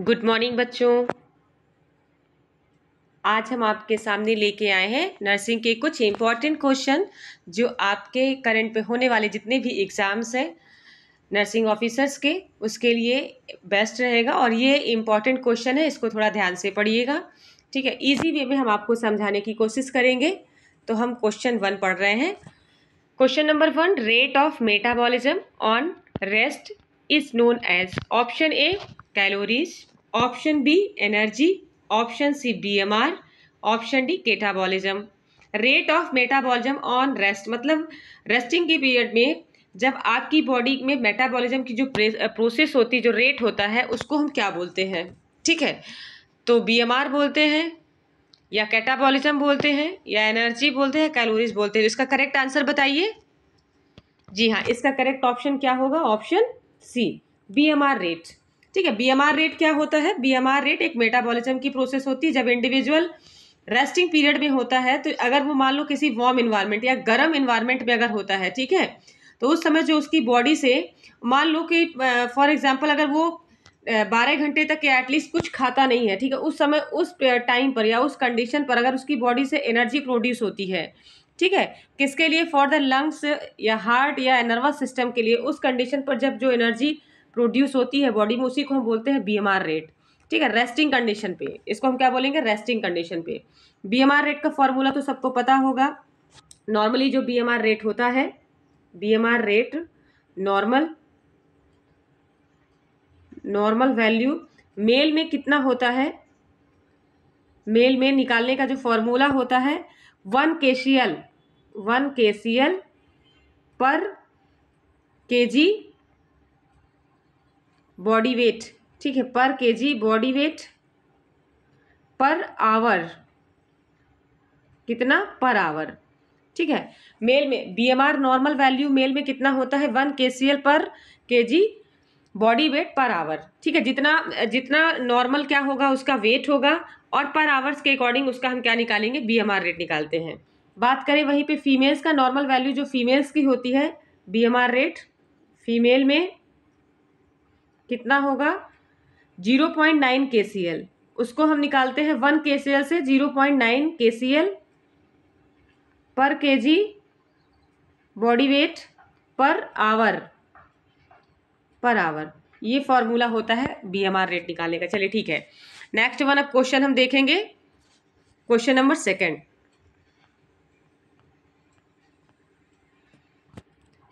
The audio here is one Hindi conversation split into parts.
गुड मॉर्निंग बच्चों आज हम आपके सामने लेके आए हैं नर्सिंग के कुछ इम्पॉर्टेंट क्वेश्चन जो आपके करंट पे होने वाले जितने भी एग्ज़ाम्स हैं नर्सिंग ऑफिसर्स के उसके लिए बेस्ट रहेगा और ये इम्पॉर्टेंट क्वेश्चन है इसको थोड़ा ध्यान से पढ़िएगा ठीक है इजी वे में हम आपको समझाने की कोशिश करेंगे तो हम क्वेश्चन वन पढ़ रहे हैं question number one rate of metabolism on rest is known as option A calories option B energy option C BMR option D catabolism rate of metabolism on rest मतलब रेस्टिंग के पीरियड में जब आपकी बॉडी में मेटाबॉलिज्म की जो प्रोसेस होती है जो रेट होता है उसको हम क्या बोलते हैं ठीक है तो बीएमआर बोलते हैं या कैटाबॉलिज्म बोलते हैं या एनर्जी बोलते हैं कैलोरीज बोलते हैं तो इसका करेक्ट आंसर बताइए जी हाँ इसका करेक्ट ऑप्शन क्या होगा ऑप्शन सी आर रेट ठीक है बीएमआर रेट क्या होता है बीएमआर रेट एक मेटाबॉलिज्म की प्रोसेस होती है जब इंडिविजुअल रेस्टिंग पीरियड में होता है तो अगर वो मान लो किसी वार्म इन्वायरमेंट या गर्म इन्वायरमेंट में अगर होता है ठीक है तो उस समय जो उसकी बॉडी से मान लो कि फॉर एग्जाम्पल अगर वो बारह घंटे तक या एटलीस्ट कुछ खाता नहीं है ठीक है उस समय उस टाइम पर या उस कंडीशन पर अगर उसकी बॉडी से एनर्जी प्रोड्यूस होती है ठीक है किसके लिए फॉर द लंग्स या हार्ट या नर्वस सिस्टम के लिए उस कंडीशन पर जब जो एनर्जी प्रोड्यूस होती है बॉडी में उसी को हम बोलते हैं बीएमआर रेट ठीक है रेस्टिंग कंडीशन पे इसको हम क्या बोलेंगे रेस्टिंग कंडीशन पे बीएमआर रेट का फॉर्मूला तो सबको पता होगा नॉर्मली जो बी रेट होता है BMR rate normal normal value male में कितना होता है मेल में निकालने का जो फॉर्मूला होता है one K C L one K C L per K G body wait ठीक है per kg body weight per hour कितना पर आवर ठीक है मेल में बीएमआर नॉर्मल वैल्यू मेल में कितना होता है वन के per kg body weight per hour ठीक है जितना जितना नॉर्मल क्या होगा उसका वेट होगा और पर आवर्स के अकॉर्डिंग उसका हम क्या निकालेंगे बीएमआर रेट निकालते हैं बात करें वहीं पे फीमेल्स का नॉर्मल वैल्यू जो फीमेल्स की होती है आर रेट फीमेल में कितना होगा zero point nine K C L उसको हम निकालते हैं वन के सी एल से zero point nine K C L per K G body weight per hour per hour ये फॉर्मूला होता है बी एम आर रेट निकालने का चलिए ठीक है नेक्स्ट वन अब क्वेश्चन हम देखेंगे question number second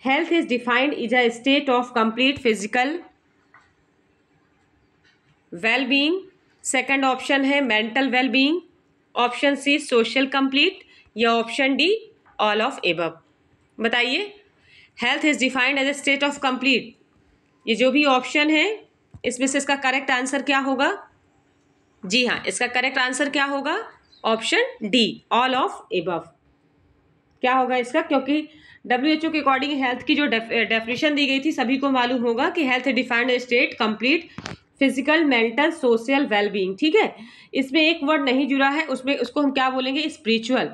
health is defined is a state of complete physical well being second option है mental well being option C social complete या option D all of above बताइए health is defined as a state of complete ये जो भी ऑप्शन है इसमें से इसका करेक्ट आंसर क्या होगा जी हाँ इसका करेक्ट आंसर क्या होगा option D all of above क्या होगा इसका क्योंकि डब्ल्यू एच ओ के अकॉर्डिंग हेल्थ की जो डेफिनेशन दी गई थी सभी को मालूम होगा कि health defined state complete physical mental social well being ठीक है इसमें एक वर्ड नहीं जुड़ा है उसमें उसको हम क्या बोलेंगे स्पिरिचुअल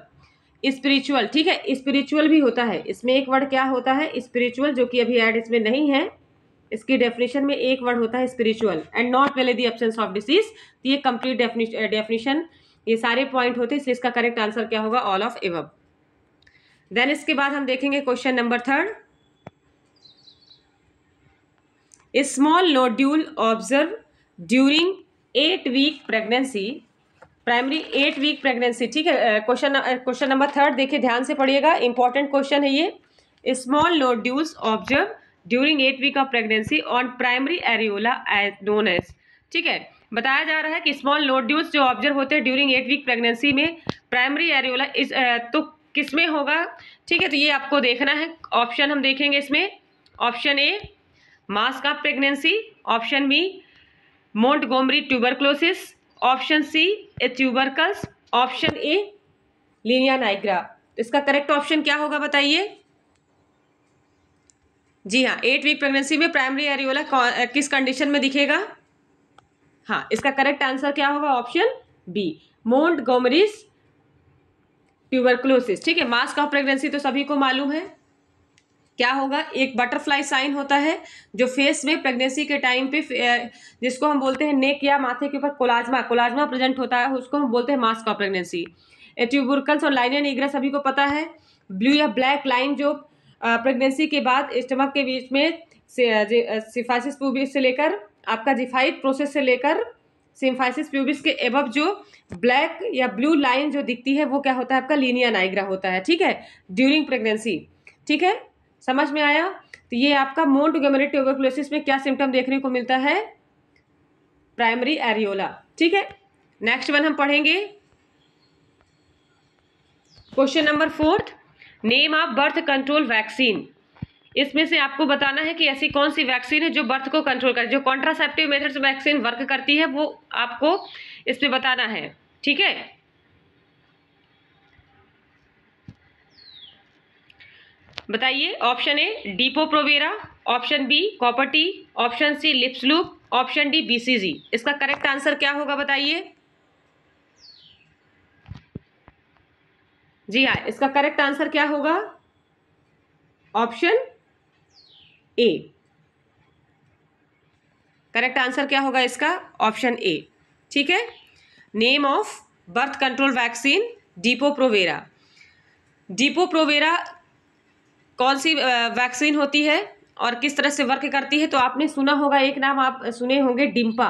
स्पिरिचुअल ठीक है स्पिरिचुअल भी होता है इसमें एक वर्ड क्या होता है स्पिरिचुअल जो कि अभी एड इसमें नहीं है इसकी डेफिनेशन में एक वर्ड होता है स्पिरिचुअल एंड नॉट वेले दी एब्सेंस ऑफ डिसीज तो ये कंप्लीट डेफिनेशन ये सारे पॉइंट होते हैं इसलिए इसका करेक्ट आंसर क्या होगा ऑल ऑफ एवब देन इसके बाद हम देखेंगे question number third a small nodule observe during eight week pregnancy primary eight week pregnancy ठीक है क्वेश्चन क्वेश्चन नंबर थर्ड देखिए ध्यान से पढ़िएगा इंपॉर्टेंट क्वेश्चन है ये small nodules observe during eight week of pregnancy on primary areola as known as ठीक है बताया जा रहा है कि स्मॉल नोड्यूल्स जो ऑब्जर्व होते हैं ड्यूरिंग एट वीक प्रेगनेंसी में प्राइमरी एरियोला इस तो किस में होगा ठीक है तो ये आपको देखना है ऑप्शन हम देखेंगे इसमें option A mask of pregnancy option B Montgomery tuberculosis option C a tubercles option A linea nigra तो इसका करेक्ट ऑप्शन क्या होगा बताइए जी हाँ एट वीक प्रेगनेंसी में प्राइमरी एरियोला किस कंडीशन में दिखेगा हाँ इसका करेक्ट आंसर क्या होगा option B Montgomery's tuberculosis ठीक है मास्क ऑफ प्रेगनेंसी तो सभी को मालूम है क्या होगा एक बटरफ्लाई साइन होता है जो फेस में प्रेगनेंसी के टाइम पे जिसको हम बोलते हैं नेक या माथे के ऊपर कोलाजमा कोलाजमा प्रेजेंट होता है उसको हम बोलते हैं मास्क ऑफ प्रेगनेंसी एट्यूबुरकल्स और लाइनिया निग्रा सभी को पता है ब्लू या ब्लैक लाइन जो प्रेगनेंसी के बाद स्टमक के बीच में सिफाइसिस प्यूबिस से लेकर आपका जिफाइट प्रोसेस से लेकर सिम्फाइसिस प्यूबिस के एबव जो ब्लैक या ब्लू लाइन जो दिखती है वो क्या होता है आपका लीनिया नाइग्रा होता है ठीक है ड्यूरिंग प्रेगनेंसी ठीक है समझ में आया तो ये आपका मोन्ट गमरी ट्यूबरकुलोसिस में क्या सिम्टम देखने को मिलता है प्राइमरी एरियोला ठीक है नेक्स्ट वन हम पढ़ेंगे question number fourth name of birth control vaccine इसमें से आपको बताना है कि ऐसी कौन सी वैक्सीन है जो बर्थ को कंट्रोल कर जो कॉन्ट्रासेप्टिव मेथड्स वैक्सीन वर्क करती है वो आपको इसमें बताना है ठीक है बताइए option A Depo Provera option B copper T option C Lippes loop option D BCG इसका करेक्ट आंसर क्या होगा बताइए जी हाँ इसका करेक्ट आंसर क्या होगा ऑप्शन ए करेक्ट आंसर क्या होगा इसका ऑप्शन ए ठीक है name of birth control vaccine Depo Provera Depo Provera कौन सी वैक्सीन होती है और किस तरह से वर्क करती है तो आपने सुना होगा एक नाम आप सुने होंगे डिम्पा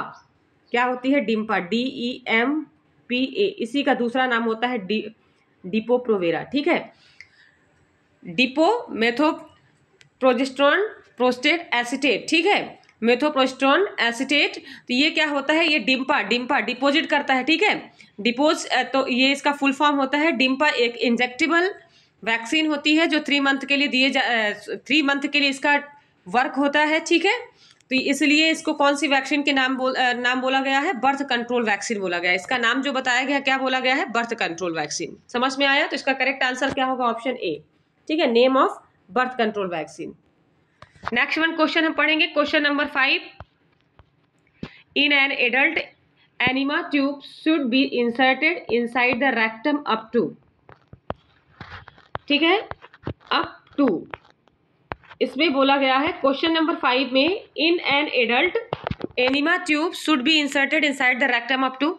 क्या होती है DMPA D E M P A इसी का दूसरा नाम होता है डी डिपोप्रोवेरा ठीक है Depo metho progesterone prostate acetate ठीक है मेथोप्रोस्ट्रॉन एसिटेट तो ये क्या होता है ये डिम्पा डिम्पा डिपोजिट करता है ठीक है डिपोज तो ये इसका फुल फॉर्म होता है डिम्पा एक इंजेक्टेबल वैक्सीन होती है जो थ्री मंथ के लिए दिए जा थ्री मंथ के लिए इसका वर्क होता है ठीक है तो इसलिए इसको कौन सी वैक्सीन के नाम बोल नाम बोला गया है बर्थ कंट्रोल वैक्सीन बोला गया है इसका नाम जो बताया गया क्या बोला गया है बर्थ कंट्रोल वैक्सीन समझ में आया तो इसका करेक्ट आंसर क्या होगा ऑप्शन ए ठीक है name of birth control vaccine next one question हम पढ़ेंगे question number five in an adult enema tube should be inserted inside the rectum up to ठीक है अप टू इसमें बोला गया है क्वेश्चन नंबर फाइव में in an adult enema tube should be inserted inside the rectum up to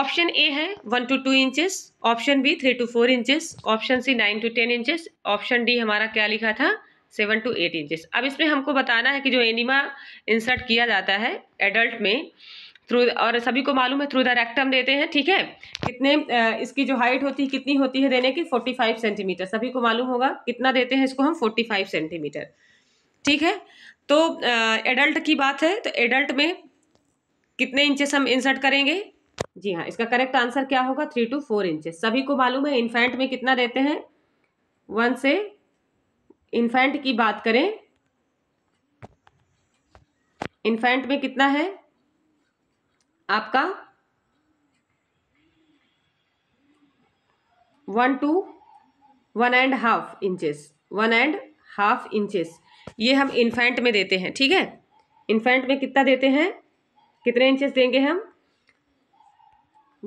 option A है one to two inches option B three to four inches option C nine to ten inches option D हमारा क्या लिखा था सेवन टू एट इंचेस अब इसमें हमको बताना है कि जो एनिमा इंसर्ट किया जाता है एडल्ट में थ्रू और सभी को मालूम है थ्रू द रेक्टम देते हैं ठीक है कितने इसकी जो हाइट होती है कितनी होती है देने की 45 सेंटीमीटर सभी को मालूम होगा कितना देते हैं इसको हम 45 सेंटीमीटर ठीक है तो एडल्ट की बात है तो एडल्ट में कितने इंचेस हम इंसर्ट करेंगे जी हाँ इसका करेक्ट आंसर क्या होगा थ्री टू फोर इंचेस सभी को मालूम है इन्फेंट में कितना देते हैं वन से इन्फेंट की बात करें इन्फेंट में कितना है आपका one to one and half inches one and half inches ये हम इन्फेंट में देते हैं ठीक है इन्फेंट में कितना देते हैं कितने इंचेस देंगे हम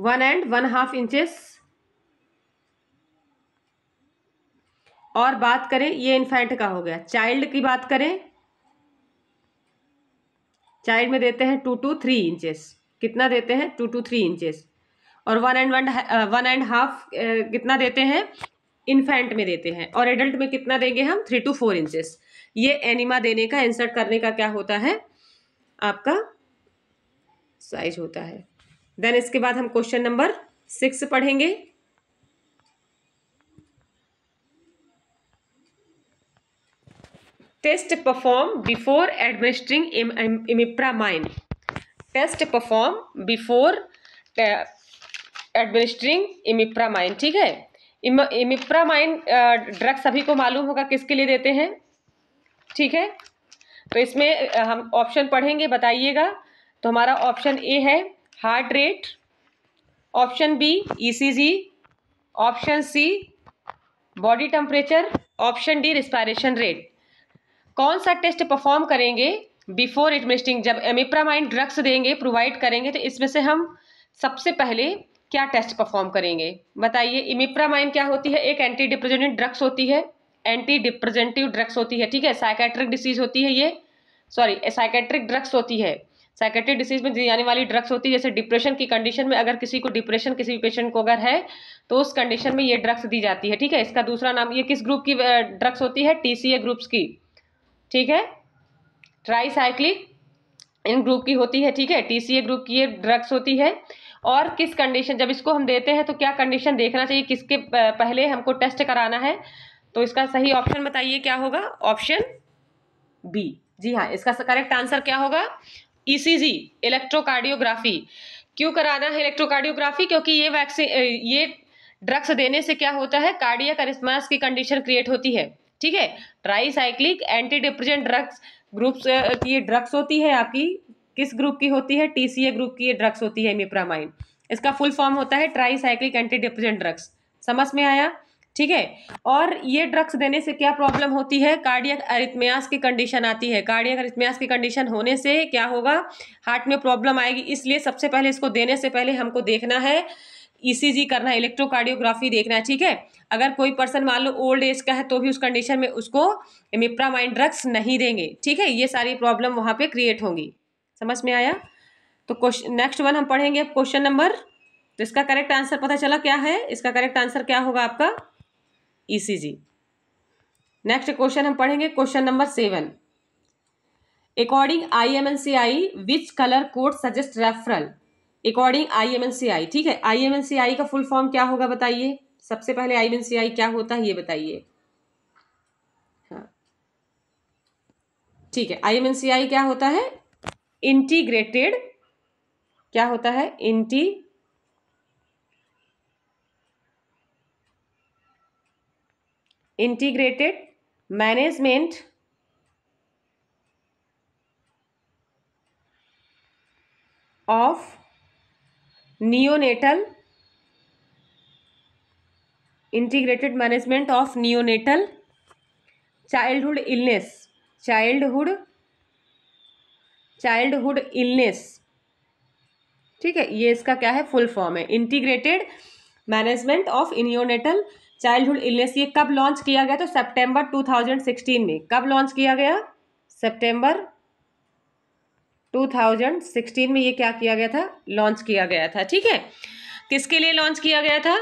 one and one half inches और बात करें ये इन्फेंट का हो गया चाइल्ड की बात करें चाइल्ड में देते हैं टू टू थ्री इंचेस कितना देते हैं टू टू थ्री इंचेस और one and one one and half कितना देते हैं इन्फेंट में देते हैं और एडल्ट में कितना देंगे हम थ्री टू फोर इंचेस ये एनिमा देने का इंसर्ट करने का क्या होता है आपका साइज होता है देन इसके बाद हम क्वेश्चन नंबर सिक्स पढ़ेंगे test perform before administering imipramine test perform before administering imipramine ठीक है इमिप्रामाइन ड्रग सभी को मालूम होगा किसके लिए देते हैं ठीक है तो इसमें हम ऑप्शन पढ़ेंगे बताइएगा तो हमारा ऑप्शन ए है heart rate option B ECG e option C body temperature option D respiration rate कौन सा टेस्ट परफॉर्म करेंगे बिफोर एडमिनिस्ट्रिंग जब एमिप्रामाइन ड्रग्स देंगे प्रोवाइड करेंगे तो इसमें से हम सबसे पहले क्या टेस्ट परफॉर्म करेंगे बताइए इमिप्रामाइन क्या होती है एक एंटी डिप्रेजेंटिव ड्रग्स होती है एंटी डिप्रेजेंटिव ड्रग्स होती है ठीक है साइकेट्रिक डिसीज होती है ये सॉरी साइकेट्रिक ड्रग्स होती है साइकेट्रिक डिसीज में दी जाने वाली ड्रग्स होती है जैसे डिप्रेशन की कंडीशन में अगर किसी को डिप्रेशन किसी पेशेंट को अगर है तो उस कंडीशन में ये ड्रग्स दी जाती है ठीक है इसका दूसरा नाम ये किस ग्रुप की ड्रग्स होती है टी ग्रुप्स की ठीक है ट्राईसाइक्लिक इन ग्रुप की होती है ठीक है टीसीए ग्रुप की ये ड्रग्स होती है और किस कंडीशन जब इसको हम देते हैं तो क्या कंडीशन देखना चाहिए किसके पहले हमको टेस्ट कराना है तो इसका सही ऑप्शन बताइए क्या होगा ऑप्शन बी जी हाँ इसका करेक्ट आंसर क्या होगा ईसीजी e इलेक्ट्रोकार्डियोग्राफी क्यों कराना है इलेक्ट्रोकार्डियोग्राफी क्योंकि ये वैक्सीन ये ड्रग्स देने से क्या होता है कार्डियक अरिस्मास की कंडीशन क्रिएट होती है ठीक है tricyclic antidepressant drugs groups की ये ड्रग्स होती है आपकी किस ग्रुप की होती है टीसीए ग्रुप की ये ड्रग्स होती है मिप्रामाइन इसका फुल फॉर्म होता है ट्राईसाइक्लिक एंटी डिप्रेजेंट ड्रग्स समझ में आया ठीक है और ये ड्रग्स देने से क्या प्रॉब्लम होती है कार्डियक अरिथमियास की कंडीशन आती है कार्डियक अरिथमियास की कंडीशन होने से क्या होगा हार्ट में प्रॉब्लम आएगी इसलिए सबसे पहले इसको देने से पहले हमको देखना है ईसीजी e करना है इलेक्ट्रोकार्डियोग्राफी देखना है ठीक है अगर कोई पर्सन मान लो ओल्ड एज का है तो भी उस कंडीशन में उसको मिप्रामाइन ड्रग्स नहीं देंगे ठीक है ये सारी प्रॉब्लम वहाँ पे क्रिएट होंगी समझ में आया तो क्वेश्चन नेक्स्ट वन हम पढ़ेंगे क्वेश्चन नंबर तो इसका करेक्ट आंसर पता चला क्या है इसका करेक्ट आंसर क्या होगा आपका ई नेक्स्ट क्वेश्चन हम पढ़ेंगे question number seven according I M N C I which colour code suggest referral according I ठीक है आई का फुल फॉर्म क्या होगा बताइए सबसे पहले आई क्या होता है ये बताइए हाँ। ठीक है आई क्या होता है इंटीग्रेटेड क्या होता है इंटी integrated management of neonatal integrated management of neonatal childhood illness childhood childhood illness ठीक है ये इसका क्या है फुल फॉर्म है integrated management of neonatal childhood illness ये कब लॉन्च किया गया तो सितंबर 2016 में कब लॉन्च किया गया सितंबर 2016 में ये क्या किया गया था लॉन्च किया गया था ठीक है किसके लिए लॉन्च किया गया था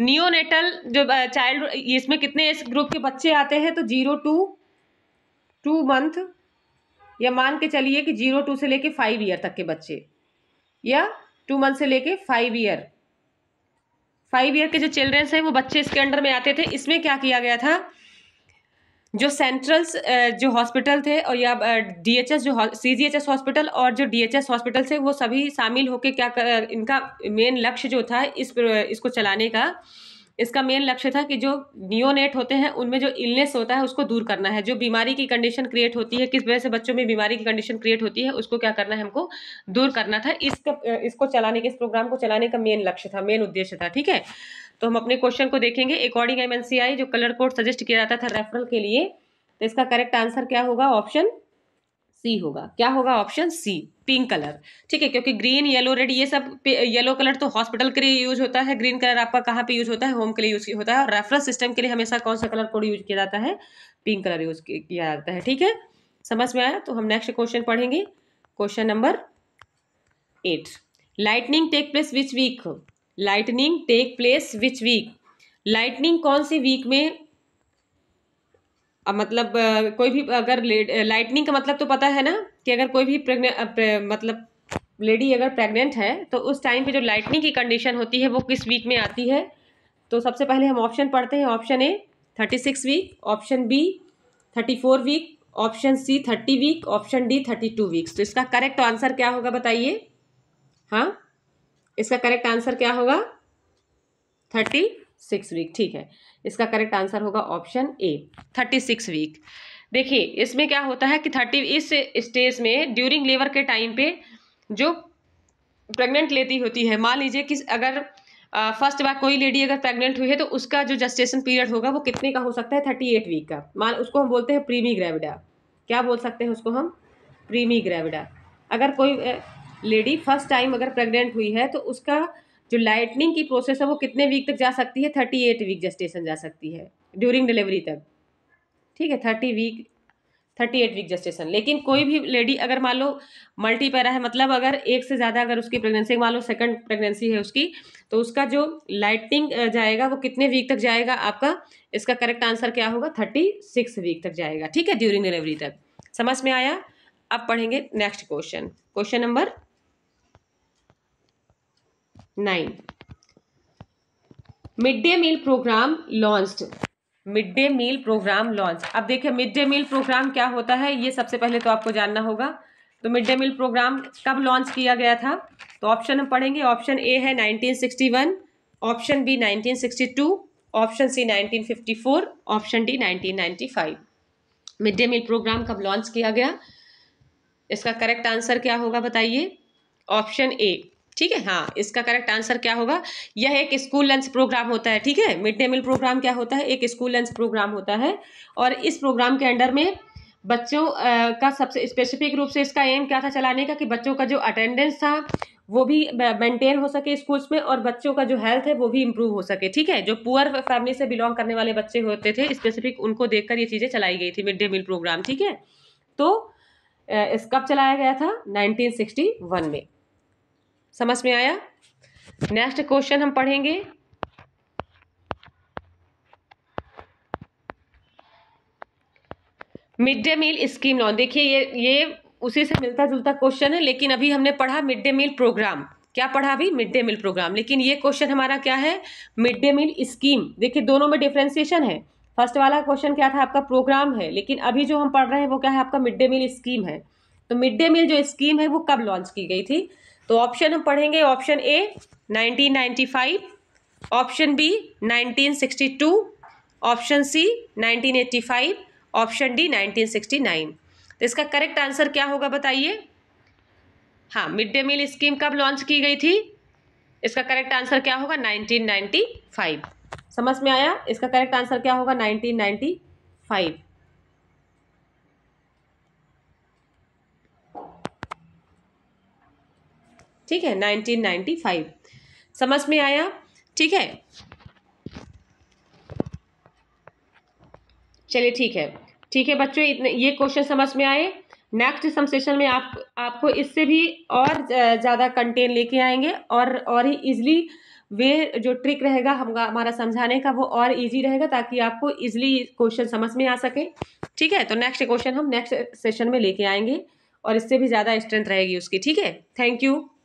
नियोनेटल जो चाइल्ड इसमें कितने इस ग्रुप के बच्चे आते हैं तो जीरो टू टू मंथ या मान के चलिए कि जीरो टू से लेके फाइव ईयर तक के बच्चे या टू मंथ से लेके फाइव ईयर फाइव ईयर के जो चिल्ड्रेंस हैं वो बच्चे इसके अंडर में आते थे इसमें क्या किया गया था जो सेंट्रल्स जो हॉस्पिटल थे और या डीएचएस जो सीजीएचएस हॉस्पिटल और जो डीएचएस हॉस्पिटल थे वो सभी शामिल होकर क्या कर, इनका मेन लक्ष्य जो था इस इसको चलाने का इसका मेन लक्ष्य था कि जो नियोनेट होते हैं उनमें जो इलनेस होता है उसको दूर करना है जो बीमारी की कंडीशन क्रिएट होती है किस वजह से बच्चों में बीमारी की कंडीशन क्रिएट होती है उसको क्या करना है हमको दूर करना था इसका इसको चलाने के इस प्रोग्राम को चलाने का मेन लक्ष्य था मेन उद्देश्य था ठीक है तो हम अपने क्वेश्चन को देखेंगे अकॉर्डिंग एम जो कलर कोड सजेस्ट किया जाता था रेफरल के लिए तो इसका करेक्ट आंसर क्या होगा ऑप्शन सी होगा क्या होगा ऑप्शन सी पिंक कलर ठीक है क्योंकि ग्रीन येलो रेड ये सब येलो कलर तो हॉस्पिटल के लिए यूज होता है ग्रीन कलर आपका कहाँ पे यूज होता है होम के लिए यूज होता है और रेफरल सिस्टम के लिए हमेशा कौन सा कलर कोड यूज किया जाता है पिंक कलर यूज किया जाता है ठीक है समझ में आया तो हम नेक्स्ट क्वेश्चन पढ़ेंगे question number eight lightening take place which week lightening take place which week lightening कौन सी वीक में मतलब कोई भी अगर लाइटनिंग का मतलब तो पता है ना कि अगर कोई भी प्रेग्नेंट मतलब लेडी अगर प्रेग्नेंट है तो उस टाइम पे जो लाइटनिंग की कंडीशन होती है वो किस वीक में आती है तो सबसे पहले हम ऑप्शन पढ़ते हैं option A thirty six week option B thirty four week option C thirty week option D thirty two weeks तो इसका करेक्ट आंसर क्या होगा बताइए हाँ इसका करेक्ट आंसर क्या होगा थर्टी सिक्स वीक ठीक है इसका करेक्ट आंसर होगा option A thirty six week देखिए इसमें क्या होता है कि थर्टी इस स्टेज में ड्यूरिंग लेबर के टाइम पे जो प्रेग्नेंट लेती होती है मान लीजिए कि अगर फर्स्ट बार कोई लेडी अगर प्रेग्नेंट हुई है तो उसका जो जस्टेशन पीरियड होगा वो कितने का हो सकता है थर्टी एट वीक का मान उसको हम बोलते हैं प्रीमी ग्रेविडा क्या बोल सकते हैं उसको हम प्रीमी ग्रेविडा अगर कोई लेडी फर्स्ट टाइम अगर प्रेग्नेंट हुई है तो उसका जो लाइटनिंग की प्रोसेस है वो कितने वीक तक जा सकती है थर्टी एट वीक जस्टेशन जा सकती है ड्यूरिंग डिलीवरी तक ठीक है thirty week thirty eight week gestation लेकिन कोई भी लेडी अगर मान लो मल्टीपैरा है मतलब अगर एक से ज़्यादा अगर उसकी प्रेगनेंसी मान लो सेकंड प्रेगनेंसी है उसकी तो उसका जो लाइटनिंग जाएगा वो कितने वीक तक जाएगा आपका इसका करेक्ट आंसर क्या होगा थर्टी सिक्स वीक तक जाएगा ठीक है ड्यूरिंग डिलीवरी तक समझ में आया अब पढ़ेंगे next question question number nine mid day meal programme launched mid day meal programme launch अब देखिए मिड डे मील प्रोग्राम क्या होता है ये सबसे पहले तो आपको जानना होगा तो मिड डे मील प्रोग्राम कब लॉन्च किया गया था तो ऑप्शन हम पढ़ेंगे ऑप्शन ए है 1961 option B 1962 option C 1954 option D 1995 mid day meal programme कब लॉन्च किया गया इसका करेक्ट आंसर क्या होगा बताइए ऑप्शन ए ठीक है हाँ इसका करेक्ट आंसर क्या होगा यह एक स्कूल लंच प्रोग्राम होता है ठीक है मिड डे मील प्रोग्राम क्या होता है एक स्कूल लंच प्रोग्राम होता है और इस प्रोग्राम के अंडर में बच्चों का सबसे स्पेसिफिक रूप से इसका एम क्या था चलाने का कि बच्चों का जो अटेंडेंस था वो भी मेंटेन हो सके स्कूल्स में और बच्चों का जो हेल्थ है वो भी इम्प्रूव हो सके ठीक है जो पुअर फैमिली से बिलोंग करने वाले बच्चे होते थे स्पेसिफिक उनको देखकर ये चीज़ें चलाई गई थी मिड डे मील प्रोग्राम ठीक है तो इस कब चलाया गया था 1961 में समझ में आया नेक्स्ट क्वेश्चन हम पढ़ेंगे mid day meal scheme loan देखिए ये ये उसी से मिलता जुलता क्वेश्चन है लेकिन अभी हमने पढ़ा मिड डे मील प्रोग्राम क्या पढ़ा अभी मिड डे मील प्रोग्राम लेकिन ये क्वेश्चन हमारा क्या है मिड डे मील स्कीम देखिए दोनों में डिफ्रेंसिएशन है फर्स्ट वाला क्वेश्चन क्या था आपका प्रोग्राम है लेकिन अभी जो हम पढ़ रहे हैं वो क्या है आपका मिड डे मील स्कीम है तो मिड डे मील जो स्कीम है वो कब लॉन्च की गई थी तो ऑप्शन हम पढ़ेंगे option A 1995 option B 1962 option C 1985 option D 1969 तो इसका करेक्ट आंसर क्या होगा बताइए हाँ मिड डे मील स्कीम कब लॉन्च की गई थी इसका करेक्ट आंसर क्या होगा 1995 समझ में आया इसका करेक्ट आंसर क्या होगा 1995 ठीक है फाइव समझ में आया ठीक है चलिए ठीक है ठीक है बच्चों इतने ये क्वेश्चन समझ में आए नेक्स्ट सम सेशन में आप आपको इससे भी और ज़्यादा कंटेंट लेके आएंगे और और ही इजली वे जो ट्रिक रहेगा हम हमारा समझाने का वो और इजी रहेगा ताकि आपको इजिली क्वेश्चन समझ में आ सके ठीक है तो नेक्स्ट क्वेश्चन हम नेक्स्ट सेशन में लेके आएंगे और इससे भी ज़्यादा स्ट्रेंथ रहेगी उसकी ठीक है थैंक यू